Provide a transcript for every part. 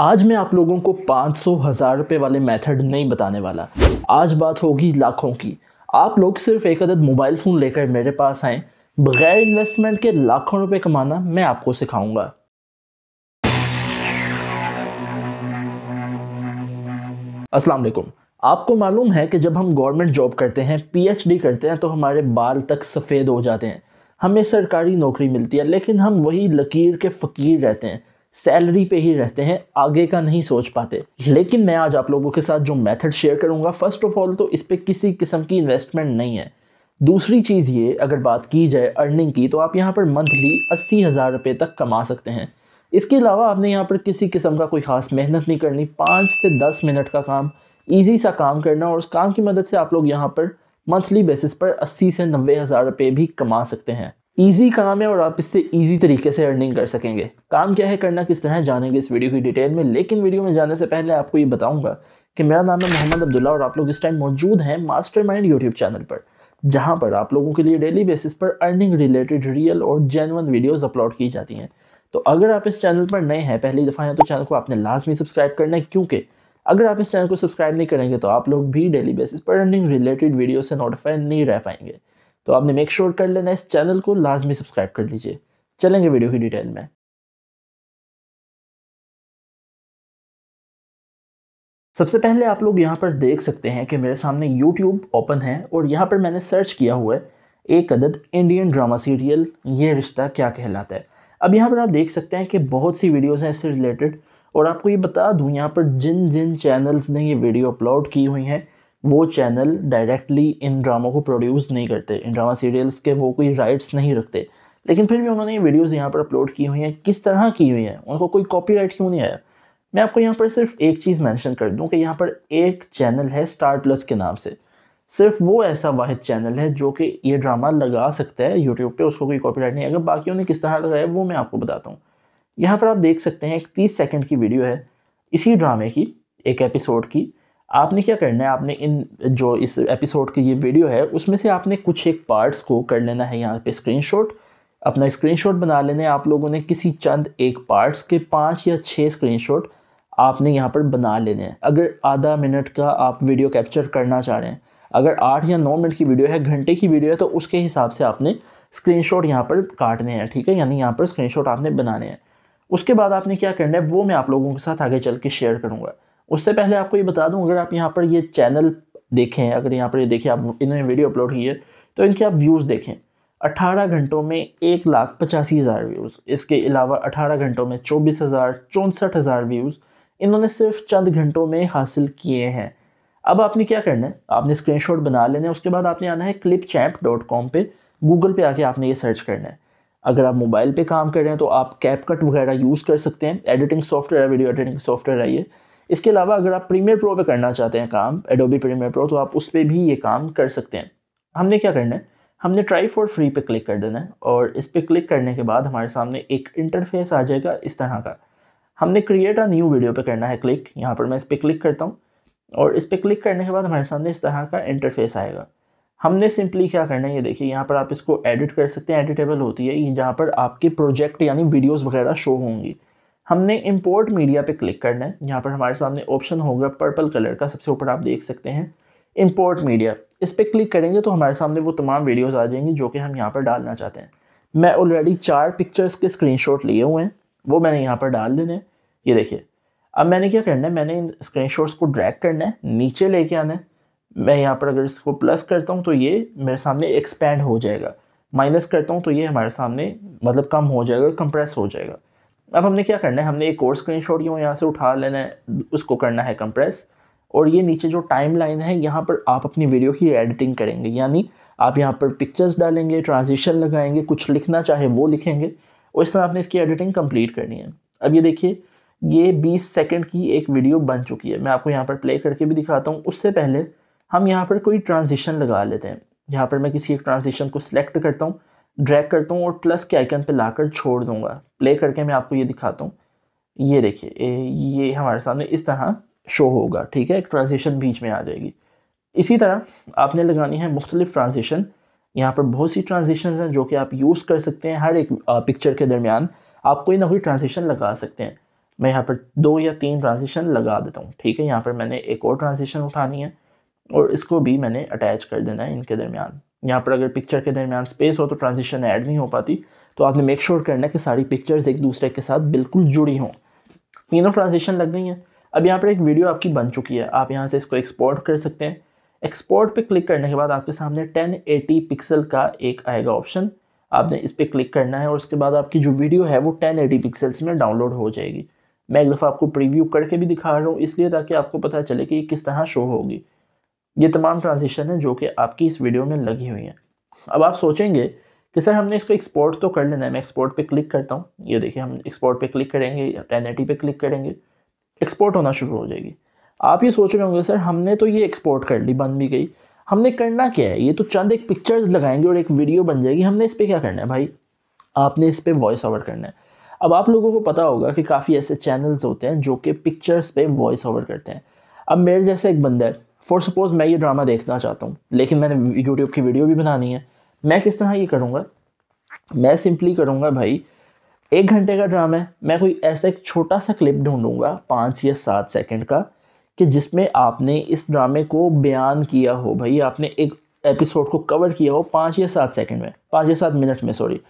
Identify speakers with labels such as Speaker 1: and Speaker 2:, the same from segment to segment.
Speaker 1: आज मैं आप लोगों को पाँच सौ हज़ार रुपये वाले मेथड नहीं बताने वाला आज बात होगी लाखों की आप लोग सिर्फ एक अदद मोबाइल फ़ोन लेकर मेरे पास आएँ बगैर इन्वेस्टमेंट के लाखों रुपये कमाना मैं आपको सिखाऊंगा अस्सलाम वालेकुम आपको मालूम है कि जब हम गवर्नमेंट जॉब करते हैं पीएचडी करते हैं तो हमारे बाल तक सफ़ेद हो जाते हैं हमें सरकारी नौकरी मिलती है लेकिन हम वही लकीर के फ़कीर रहते हैं सैलरी पे ही रहते हैं आगे का नहीं सोच पाते लेकिन मैं आज आप लोगों के साथ जो मेथड शेयर करूंगा फर्स्ट ऑफ ऑल तो इस पर किसी किस्म की इन्वेस्टमेंट नहीं है दूसरी चीज़ ये अगर बात की जाए अर्निंग की तो आप यहाँ पर मंथली अस्सी हज़ार रुपये तक कमा सकते हैं इसके अलावा आपने यहाँ पर किसी किस्म का कोई ख़ास मेहनत नहीं करनी पाँच से दस मिनट का काम ईजी सा काम करना और उस काम की मदद से आप लोग यहाँ पर मंथली बेसिस पर अस्सी से नब्बे हज़ार रुपये भी कमा सकते हैं ईजी काम है और आप इससे ईजी तरीके से अर्निंग कर सकेंगे काम क्या है करना किस तरह जानेंगे इस वीडियो की डिटेल में लेकिन वीडियो में जाने से पहले आपको ये बताऊंगा कि मेरा नाम है मोहम्मद अब्दुल्ला और आप लोग इस टाइम मौजूद हैं मास्टर माइंड यूट्यूब चैनल पर जहाँ पर आप लोगों के लिए डेली बेसिस पर अर्निंग रिलेटेड रियल और जेनवन वीडियोज़ अपलोड की जाती हैं तो अगर आप इस चैनल पर नए हैं पहली दफ़ा हैं तो चैनल को आपने लाजमी सब्सक्राइब करना है क्योंकि अगर आप इस चैनल को सब्सक्राइब नहीं करेंगे तो आप लोग भी डेली बेसिस पर अर्निंग रिलेटेड वीडियो से नोटिफाई नहीं रह पाएंगे तो आपने मेक श्योर sure कर लेना इस चैनल को लाजमी सब्सक्राइब कर लीजिए चलेंगे वीडियो की डिटेल में सबसे पहले आप लोग यहाँ पर देख सकते हैं कि मेरे सामने YouTube ओपन है और यहाँ पर मैंने सर्च किया हुआ है एक अदद इंडियन ड्रामा सीरियल ये रिश्ता क्या कहलाता है अब यहाँ पर आप देख सकते हैं कि बहुत सी वीडियोज़ हैं इससे रिलेटेड और आपको ये बता दूँ यहाँ पर जिन जिन चैनल्स ने ये वीडियो अपलोड की हुई हैं वो चैनल डायरेक्टली इन ड्रामों को प्रोड्यूस नहीं करते इन ड्रामा सीरियल्स के वो कोई राइट्स नहीं रखते लेकिन फिर भी उन्होंने ये वीडियोज़ यहाँ पर अपलोड की हुई हैं किस तरह की हुई हैं उनको कोई कॉपी क्यों नहीं आया मैं आपको यहाँ पर सिर्फ एक चीज़ मैंशन कर दूँ कि यहाँ पर एक चैनल है स्टार प्लस के नाम से सिर्फ वो ऐसा वाद चैनल है जो कि ये ड्रामा लगा सकता है यूट्यूब पे उसको कोई कॉपीराइट नहीं अगर बाकी उन्हें किस तरह लगाया वो मैं आपको बताता हूँ यहाँ पर आप देख सकते हैं एक तीस सेकेंड की वीडियो है इसी ड्रामे की एक एपिसोड की आपने क्या करना है आपने इन जो इस एपिसोड की ये वीडियो है उसमें से आपने कुछ एक पार्ट्स को कर लेना है यहाँ पे स्क्रीनशॉट अपना स्क्रीनशॉट बना लेने आप लोगों ने किसी चंद एक पार्ट्स के पाँच या छः स्क्रीनशॉट आपने यहाँ पर बना लेने हैं अगर आधा मिनट का आप वीडियो कैप्चर करना चाह रहे हैं अगर आठ या नौ मिनट की वीडियो है घंटे की वीडियो है तो उसके हिसाब से आपने स्क्रीनशॉट यहाँ पर काटने हैं ठीक है यानी यहाँ पर स्क्रीनशॉट आपने बनाने हैं उसके बाद आपने क्या करना है वो मैं आप लोगों के साथ आगे चल के शेयर करूँगा उससे पहले आपको ये बता दूँ अगर आप यहाँ पर ये चैनल देखें अगर यहाँ पर ये देखें आप इन्होंने वीडियो अपलोड की है तो इनके आप व्यूज़ देखें 18 घंटों में एक लाख पचासी हज़ार व्यूज़ इसके अलावा 18 घंटों में चौबीस हज़ार चौंसठ हज़ार व्यूज़ इन्होंने सिर्फ चंद घंटों में हासिल किए हैं अब आपने क्या करना है आपने स्क्रीनशॉट बना लेना है उसके बाद आपने आना है क्लिप चैम्प डॉट कॉम पर गूगल पर आके आपने ये सर्च करना है अगर आप मोबाइल पर काम कर रहे हैं तो आप कैप कट वगैरह यूज़ कर सकते हैं एडिटिंग सॉफ्टवेयर है वीडियो एडिटिंग सॉफ्टवेयर है ये इसके अलावा अगर आप प्रीमियर प्रो पे करना चाहते हैं काम एडोबी प्रीमियर प्रो तो आप उस पर भी ये काम कर सकते हैं हमने क्या करना है हमने ट्राई फॉर फ्री पे क्लिक कर देना है और इस पर क्लिक करने के बाद हमारे सामने एक इंटरफेस आ जाएगा इस तरह का हमने क्रिएट अ न्यू वीडियो पे करना है क्लिक यहाँ पर मैं इस पर क्लिक करता हूँ और इस पर क्लिक करने के बाद हमारे सामने इस तरह का इंटरफेस आएगा हमने सिंपली क्या करना है ये देखिए यहाँ पर आप इसको एडिट कर सकते हैं एडिटेबल होती है जहाँ पर आपके प्रोजेक्ट यानी वीडियोज़ वगैरह शो होंगी हमने इम्पोर्ट मीडिया पे क्लिक करना है यहाँ पर हमारे सामने ऑप्शन होगा पर्पल कलर का सबसे ऊपर आप देख सकते हैं इम्पोर्ट मीडिया इस पर क्लिक करेंगे तो हमारे सामने वो तमाम वीडियोज़ आ जाएंगी जो कि हम यहाँ पर डालना चाहते हैं मैं ऑलरेडी चार पिक्चर्स के स्क्रीन लिए हुए हैं वो मैंने यहाँ पर डाल देने ये देखिए अब मैंने क्या करना है मैंने इन स्क्रीन को ड्रैक करना है नीचे लेके आना है मैं यहाँ पर अगर इसको प्लस करता हूँ तो ये मेरे सामने एक्सपेंड हो जाएगा माइनस करता हूँ तो ये हमारे सामने मतलब कम हो जाएगा कंप्रेस हो जाएगा अब हमने क्या करना है हमने एक और स्क्रीन शॉट यूँ यहाँ से उठा लेना है उसको करना है कंप्रेस और ये नीचे जो टाइम लाइन है यहाँ पर आप अपनी वीडियो की एडिटिंग करेंगे यानी आप यहाँ पर पिक्चर्स डालेंगे ट्रांजिशन लगाएंगे कुछ लिखना चाहे वो लिखेंगे और इस तरह आपने इसकी एडिटिंग कंप्लीट करनी है अब ये देखिए ये 20 सेकंड की एक वीडियो बन चुकी है मैं आपको यहाँ पर प्ले करके भी दिखाता हूँ उससे पहले हम यहाँ पर कोई ट्रांजिशन लगा लेते हैं यहाँ पर मैं किसी एक ट्रांजिशन को सिलेक्ट करता हूँ ड्रैग करता हूँ और प्लस के आइकन पर लाकर छोड़ दूँगा प्ले करके मैं आपको ये दिखाता हूँ ये देखिए ये हमारे सामने इस तरह शो होगा ठीक है एक ट्रांजिशन बीच में आ जाएगी इसी तरह आपने लगानी है मुख्तलिफ ट्रांज़ेशन यहाँ पर बहुत सी ट्रांजिशन हैं जो कि आप यूज़ कर सकते हैं हर एक पिक्चर के दरमियान आप कोई ना कोई ट्रांजिशन लगा सकते हैं मैं यहाँ पर दो या तीन ट्रांजिशन लगा देता हूँ ठीक है यहाँ पर मैंने एक और ट्रांजिशन उठानी है और इसको भी मैंने अटैच कर देना है इनके दरमियान यहाँ पर अगर पिक्चर के दरमियान स्पेस हो तो ट्रांजिशन ऐड नहीं हो पाती तो आपने मेक श्योर sure करना है कि सारी पिक्चर्स एक दूसरे के साथ बिल्कुल जुड़ी हों तीनों ट्रांजेक्शन लग गई हैं अब यहाँ पर एक वीडियो आपकी बन चुकी है आप यहाँ से इसको एक्सपोर्ट कर सकते हैं एक्सपोर्ट पे क्लिक करने के बाद आपके सामने 1080 पिक्सल का एक आएगा ऑप्शन आपने इस पर क्लिक करना है और उसके बाद आपकी जो वीडियो है वो 1080 पिक्सल्स में डाउनलोड हो जाएगी मैं एक दफ़ा आपको प्रीव्यू करके भी दिखा रहा हूँ इसलिए ताकि आपको पता चले कि किस तरह शो होगी ये तमाम ट्रांजिशन हैं जो कि आपकी इस वीडियो में लगी हुई हैं अब आप सोचेंगे कि सर हमने इसको एक्सपोर्ट तो कर लेना है मैं एक्सपोर्ट पे क्लिक करता हूँ ये देखिए हम एक्सपोर्ट पे क्लिक करेंगे टेन पे क्लिक करेंगे एक्सपोर्ट होना शुरू हो जाएगी आप ये सोच रहे होंगे सर हमने तो ये एक्सपोर्ट कर ली बन भी गई हमने करना क्या है ये तो चंद एक पिक्चर्स लगाएंगे और एक वीडियो बन जाएगी हमने इस पर क्या करना है भाई आपने इस पर वॉइस ओवर करना है अब आप लोगों को पता होगा कि काफ़ी ऐसे चैनल्स होते हैं जो कि पिक्चर्स पे वॉइस ओवर करते हैं अब मेरे जैसे एक बंदा है फॉर सपोज़ मैं ये ड्रामा देखना चाहता हूँ लेकिन मैंने यूट्यूब की वीडियो भी बनानी है मैं किस तरह ये करूँगा मैं सिंपली करूँगा भाई एक घंटे का ड्रामा है मैं कोई ऐसा एक छोटा सा क्लिप ढूंढूंगा पाँच या सात सेकंड का कि जिसमें आपने इस ड्रामे को बयान किया हो भाई आपने एक एपिसोड को कवर किया हो पाँच या सात सेकंड में पाँच या सात मिनट में सॉरी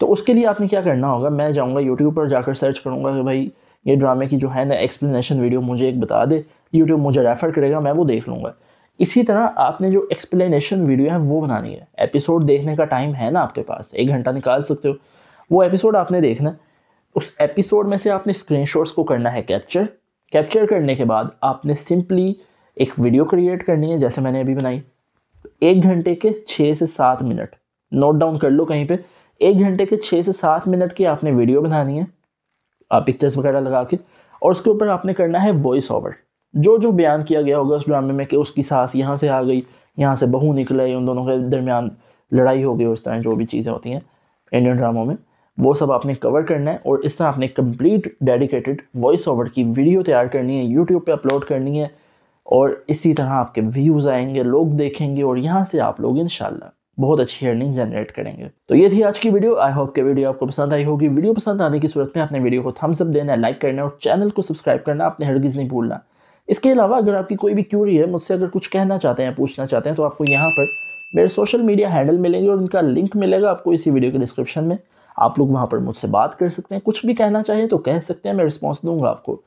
Speaker 1: तो उसके लिए आपने क्या करना होगा मैं जाऊँगा यूट्यूब पर जाकर सर्च करूँगा कि भाई ये ड्रामे की जो है ना एक्सप्लेनेशन वीडियो मुझे एक बता दे यूट्यूब मुझे रेफ़र करेगा मैं वो देख लूँगा इसी तरह आपने जो एक्सप्लेनेशन वीडियो है वो बनानी है एपिसोड देखने का टाइम है ना आपके पास एक घंटा निकाल सकते हो वो एपिसोड आपने देखना उस एपिसोड में से आपने स्क्रीन को करना है कैप्चर कैप्चर करने के बाद आपने सिंपली एक वीडियो क्रिएट करनी है जैसे मैंने अभी बनाई एक घंटे के छः से सात मिनट नोट डाउन कर लो कहीं पे एक घंटे के छः से सात मिनट की आपने वीडियो बनानी है आप पिक्चर्स वगैरह लगा के और उसके ऊपर आपने करना है वॉइस ओवर जो जो बयान किया गया होगा उस ड्रामे में कि उसकी सास यहाँ से आ गई यहाँ से बहू निकले उन दोनों के दरमियान लड़ाई हो गई और इस तरह जो भी चीज़ें होती हैं इंडियन ड्रामों में वो सब आपने कवर करना है और इस तरह आपने कंप्लीट डेडिकेटेड वॉइस ओवर की वीडियो तैयार करनी है यूट्यूब पे अपलोड करनी है और इसी तरह आपके व्यूज़ आएंगे लोग देखेंगे और यहाँ से आप लोग इन बहुत अच्छी अर्निंग जनरेट करेंगे तो ये थी आज की वीडियो आई होप के वीडियो आपको पसंद आई होगी वीडियो पसंद आने की सूरत में आपने वीडियो को थम्सअप देना है लाइक करना है और चैनल को सब्सक्राइब करना आपने हरगिज़ नहीं भूलना इसके अलावा अगर आपकी कोई भी क्यूरी है मुझसे अगर कुछ कहना चाहते हैं पूछना चाहते हैं तो आपको यहाँ पर मेरे सोशल मीडिया हैंडल मिलेंगे और उनका लिंक मिलेगा आपको इसी वीडियो के डिस्क्रिप्शन में आप लोग वहाँ पर मुझसे बात कर सकते हैं कुछ भी कहना चाहें तो कह सकते हैं मैं रिस्पॉन्स दूंगा आपको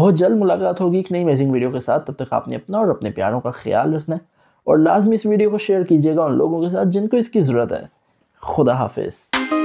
Speaker 1: बहुत जल्द मुलाकात होगी एक नई अमेजिंग वीडियो के साथ तब तक आपने अपना और अपने प्यारों का ख्याल रखना है और लाजमी इस वीडियो को शेयर कीजिएगा उन लोगों के साथ जिनको इसकी ज़रूरत है खुदा हाफिज़